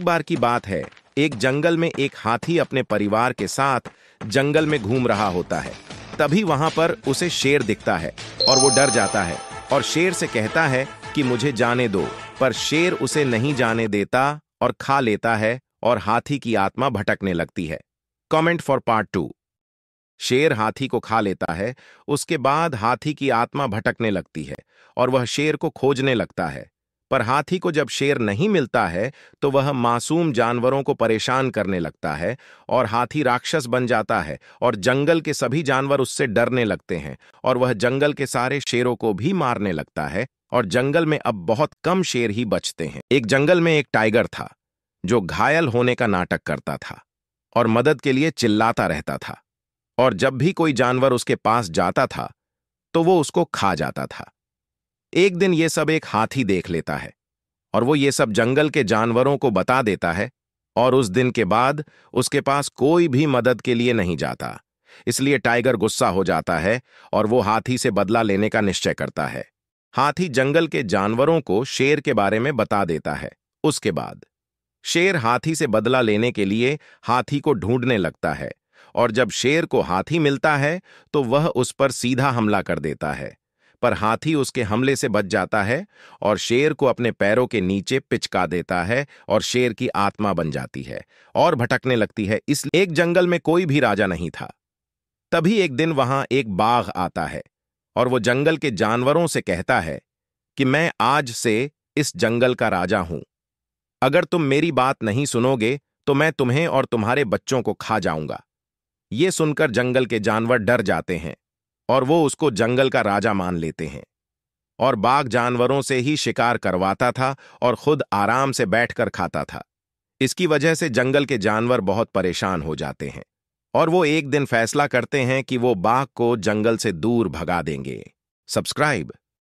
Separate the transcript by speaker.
Speaker 1: एक बार की बात है एक जंगल में एक हाथी अपने परिवार के साथ जंगल में घूम रहा होता है तभी वहां पर उसे शेर दिखता है और वो डर जाता है और शेर से कहता है कि मुझे जाने दो पर शेर उसे नहीं जाने देता और खा लेता है और हाथी की आत्मा भटकने लगती है कमेंट फॉर पार्ट टू शेर हाथी को खा लेता है उसके बाद हाथी की आत्मा भटकने लगती है और वह शेर को खोजने लगता है पर हाथी को जब शेर नहीं मिलता है तो वह मासूम जानवरों को परेशान करने लगता है और हाथी राक्षस बन जाता है और जंगल के सभी जानवर उससे डरने लगते हैं और वह जंगल के सारे शेरों को भी मारने लगता है और जंगल में अब बहुत कम शेर ही बचते हैं एक जंगल में एक टाइगर था जो घायल होने का नाटक करता था और मदद के लिए चिल्लाता रहता था और जब भी कोई जानवर उसके पास जाता था तो वो उसको खा जाता था एक दिन ये सब एक हाथी देख लेता है और वो ये सब जंगल के जानवरों को बता देता है और उस दिन के बाद उसके पास कोई भी मदद के लिए नहीं जाता इसलिए टाइगर गुस्सा हो जाता है और वो हाथी से बदला लेने का निश्चय करता है हाथी जंगल के जानवरों को शेर के बारे में बता देता है उसके बाद शेर हाथी से बदला लेने के लिए हाथी को ढूंढने लगता है और जब शेर को हाथी मिलता है तो वह उस पर सीधा हमला कर देता है पर हाथी उसके हमले से बच जाता है और शेर को अपने पैरों के नीचे पिचका देता है और शेर की आत्मा बन जाती है और भटकने लगती है इस एक जंगल में कोई भी राजा नहीं था तभी एक दिन वहां एक बाघ आता है और वो जंगल के जानवरों से कहता है कि मैं आज से इस जंगल का राजा हूं अगर तुम मेरी बात नहीं सुनोगे तो मैं तुम्हें और तुम्हारे बच्चों को खा जाऊंगा ये सुनकर जंगल के जानवर डर जाते हैं और वो उसको जंगल का राजा मान लेते हैं और बाघ जानवरों से ही शिकार करवाता था और खुद आराम से बैठकर खाता था इसकी वजह से जंगल के जानवर बहुत परेशान हो जाते हैं और वो एक दिन फैसला करते हैं कि वो बाघ को जंगल से दूर भगा देंगे सब्सक्राइब